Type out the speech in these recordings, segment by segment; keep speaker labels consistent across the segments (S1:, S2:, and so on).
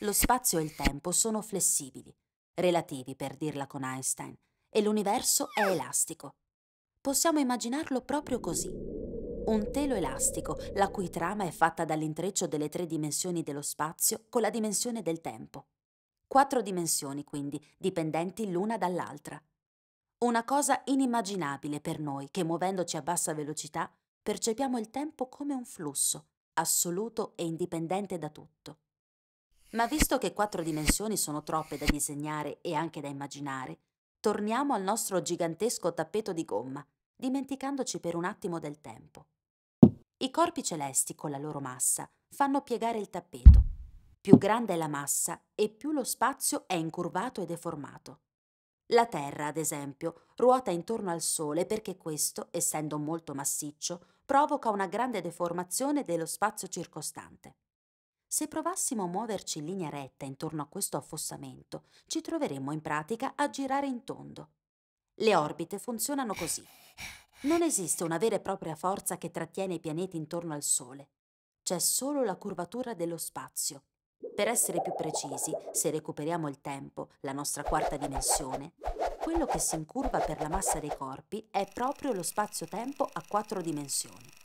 S1: Lo spazio e il tempo sono flessibili, relativi per dirla con Einstein, e l'universo è elastico. Possiamo immaginarlo proprio così. Un telo elastico, la cui trama è fatta dall'intreccio delle tre dimensioni dello spazio con la dimensione del tempo. Quattro dimensioni, quindi, dipendenti l'una dall'altra. Una cosa inimmaginabile per noi che, muovendoci a bassa velocità, percepiamo il tempo come un flusso, assoluto e indipendente da tutto. Ma visto che quattro dimensioni sono troppe da disegnare e anche da immaginare, torniamo al nostro gigantesco tappeto di gomma, dimenticandoci per un attimo del tempo. I corpi celesti, con la loro massa, fanno piegare il tappeto. Più grande è la massa e più lo spazio è incurvato e deformato. La Terra, ad esempio, ruota intorno al Sole perché questo, essendo molto massiccio, provoca una grande deformazione dello spazio circostante. Se provassimo a muoverci in linea retta intorno a questo affossamento, ci troveremmo in pratica a girare in tondo. Le orbite funzionano così. Non esiste una vera e propria forza che trattiene i pianeti intorno al Sole. C'è solo la curvatura dello spazio. Per essere più precisi, se recuperiamo il tempo, la nostra quarta dimensione, quello che si incurva per la massa dei corpi è proprio lo spazio-tempo a quattro dimensioni.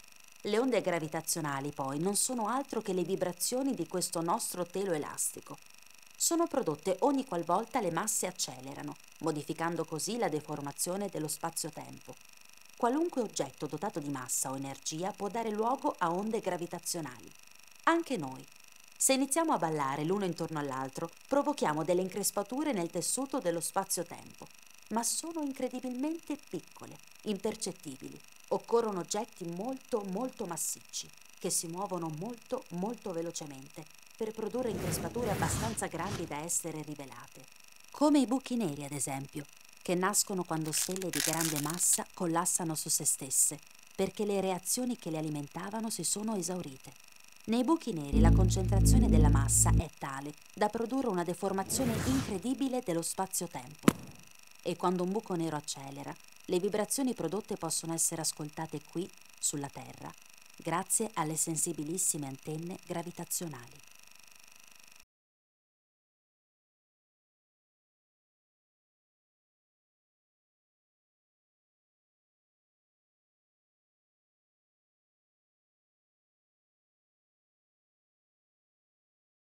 S1: Le onde gravitazionali poi non sono altro che le vibrazioni di questo nostro telo elastico. Sono prodotte ogni qualvolta le masse accelerano, modificando così la deformazione dello spazio-tempo. Qualunque oggetto dotato di massa o energia può dare luogo a onde gravitazionali. Anche noi. Se iniziamo a ballare l'uno intorno all'altro, provochiamo delle increspature nel tessuto dello spazio-tempo, ma sono incredibilmente piccole, impercettibili Occorrono oggetti molto molto massicci, che si muovono molto molto velocemente, per produrre increspature abbastanza grandi da essere rivelate. Come i buchi neri, ad esempio, che nascono quando stelle di grande massa collassano su se stesse, perché le reazioni che le alimentavano si sono esaurite. Nei buchi neri la concentrazione della massa è tale da produrre una deformazione incredibile dello spazio-tempo. E quando un buco nero accelera, le vibrazioni prodotte possono essere ascoltate qui, sulla Terra, grazie alle sensibilissime antenne gravitazionali.